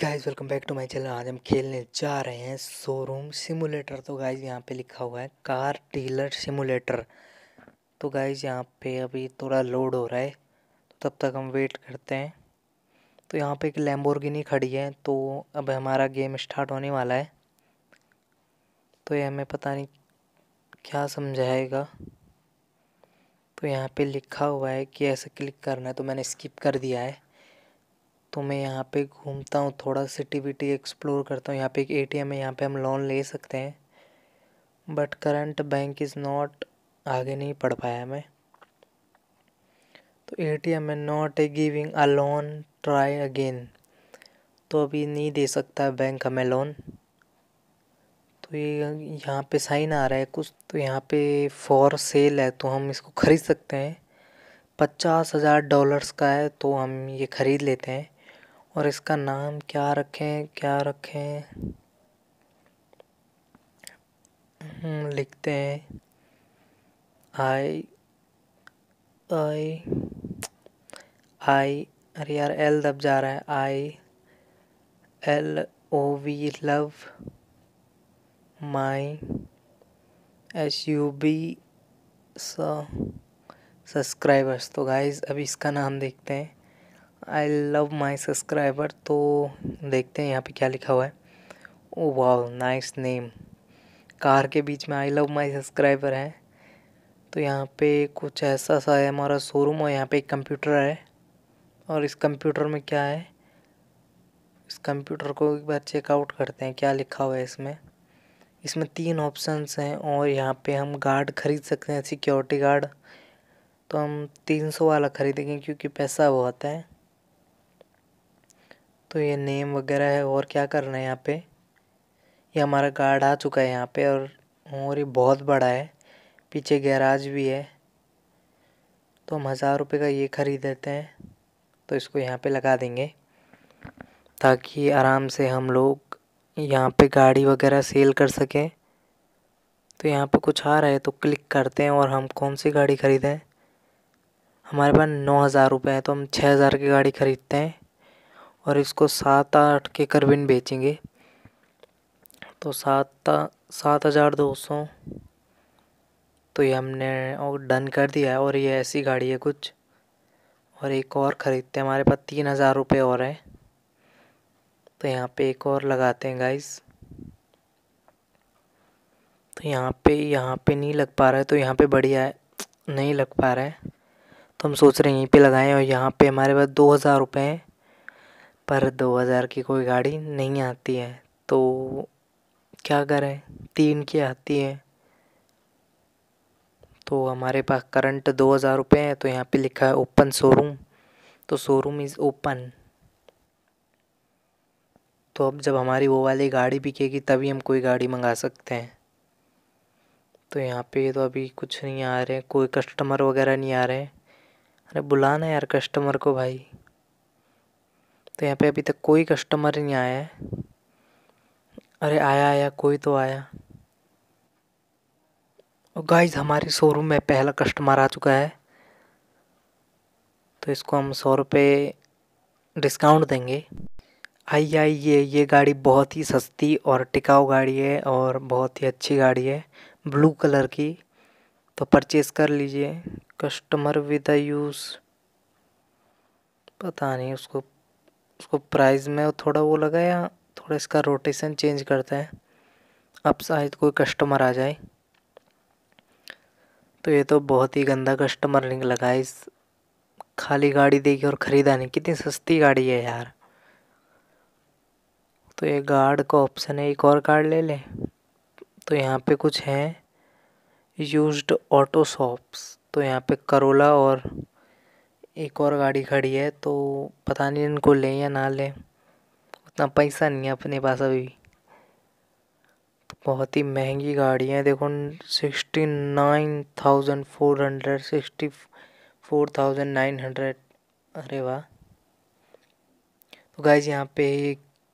guys welcome back to my channel आज हम खेलने जा रहे हैं शोरूम सिमुलेटर तो गाइस यहाँ पे लिखा हुआ है कार डीलर सिमुलेटर तो गाइस यहाँ पे अभी थोड़ा लोड हो रहा है तो तब तक हम वेट करते हैं तो यहाँ पे एक लैम्बोर्गिनी खड़ी है तो अब हमारा गेम स्टार्ट होने वाला है तो ये हमें पता नहीं क्या समझाएगा तो यहाँ पर लिखा हुआ है कि ऐसे क्लिक करना है तो मैंने स्किप कर दिया है तो मैं यहाँ पे घूमता हूँ थोड़ा सिटी विटी एक्सप्लोर करता हूँ यहाँ पे एक एटीएम है यहाँ पे हम लोन ले सकते हैं but current bank is not आगे नहीं पढ़ पाया मैं तो एटीएम टी not a giving a loan try again तो अभी नहीं दे सकता बैंक हमें लोन तो ये यहाँ पे साइन आ रहा है कुछ तो यहाँ पे फॉर सेल है तो हम इसको ख़रीद सकते हैं पचास हज़ार डॉलर्स का है तो हम ये ख़रीद लेते हैं और इसका नाम क्या रखें क्या रखें हम्म, लिखते हैं आई आई आई अरे यार एल दब जा रहा है I L O V love my H U B subscribers तो गाइज अभी इसका नाम देखते हैं आई लव माई सब्सक्राइबर तो देखते हैं यहाँ पे क्या लिखा हुआ है ओ वाह नाइस नेम कार के बीच में आई लव माई सब्सक्राइबर है तो यहाँ पे कुछ ऐसा सा है हमारा शोरूम और यहाँ पे एक कंप्यूटर है और इस कंप्यूटर में क्या है इस कंप्यूटर को एक बार चेकआउट करते हैं क्या लिखा हुआ है इसमें इसमें तीन ऑप्शंस हैं और यहाँ पे हम गार्ड खरीद सकते हैं सिक्योरिटी गार्ड तो हम तीन सौ वाला ख़रीदेंगे क्योंकि पैसा बहुत है तो ये नेम वगैरह है और क्या करना है यहाँ पे ये हमारा गार्ड आ चुका है यहाँ पे और और ये बहुत बड़ा है पीछे गैराज भी है तो हम हज़ार रुपये का ये ख़रीद देते हैं तो इसको यहाँ पे लगा देंगे ताकि आराम से हम लोग यहाँ पे गाड़ी वगैरह सेल कर सकें तो यहाँ पे कुछ आ रहा है तो क्लिक करते हैं और हम कौन सी गाड़ी ख़रीदें हमारे पास नौ हज़ार रुपये हैं तो हम छः हज़ार की गाड़ी ख़रीदते हैं और इसको सात आठ के करबिन बेचेंगे तो सात सात हज़ार दो सौ तो ये हमने डन कर दिया है और ये ऐसी गाड़ी है कुछ और एक और ख़रीदते हैं हमारे पास तीन हज़ार रुपये और हैं तो यहाँ पे एक और लगाते हैं गाइस तो यहाँ पे यहाँ पे नहीं लग पा रहा है तो यहाँ पे बढ़िया है नहीं लग पा रहा है तो हम सोच रहे हैं यहीं पे लगाएं और यहाँ पे हमारे पास दो हज़ार रुपये हैं पर दो हज़ार की कोई गाड़ी नहीं आती है तो क्या करें तीन की आती है तो हमारे पास करंट दो हज़ार रुपये है तो यहाँ पे लिखा है ओपन शोरूम तो शोरूम इज़ ओपन तो अब जब हमारी वो वाली गाड़ी बिकेगी तभी हम कोई गाड़ी मंगा सकते हैं तो यहाँ पे तो अभी कुछ नहीं आ रहे कोई कस्टमर वगैरह नहीं आ रहे अरे बुलाना यार कस्टमर को भाई तो यहाँ पे अभी तक कोई कस्टमर नहीं आया है अरे आया आया कोई तो आया और गाइस हमारे शोरूम में पहला कस्टमर आ चुका है तो इसको हम सौ रुपये डिस्काउंट देंगे आइए आइए ये गाड़ी बहुत ही सस्ती और टिकाऊ गाड़ी है और बहुत ही अच्छी गाड़ी है ब्लू कलर की तो परचेज़ कर लीजिए कस्टमर विद यूज़ पता नहीं उसको उसको प्राइस में थोड़ा वो लगा या हाँ, थोड़ा इसका रोटेशन चेंज करता है अब शायद कोई कस्टमर आ जाए तो ये तो बहुत ही गंदा कस्टमर लगा इस खाली गाड़ी देगी और ख़रीदा नहीं कितनी सस्ती गाड़ी है यार तो ये गार्ड का ऑप्शन है एक और कार्ड ले लें तो यहाँ पे कुछ हैं यूज्ड ऑटो शॉप्स तो यहाँ पे करोला और एक और गाड़ी खड़ी है तो पता नहीं इनको लें या ना लें उतना पैसा नहीं है अपने पास अभी तो बहुत ही महंगी गाड़ी है देखो sixty nine thousand four hundred sixty four thousand nine hundred अरे वाह तो गाइज यहाँ पे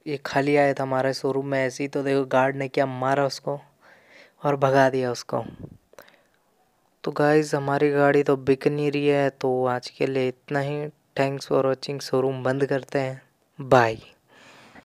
ये खाली आया था हमारे शोरूम में ऐसी तो देखो गार्ड ने क्या मारा उसको और भगा दिया उसको तो गाइज़ हमारी गाड़ी तो बिक नहीं रही है तो आज के लिए इतना ही थैंक्स फॉर वॉचिंग शोरूम बंद करते हैं बाय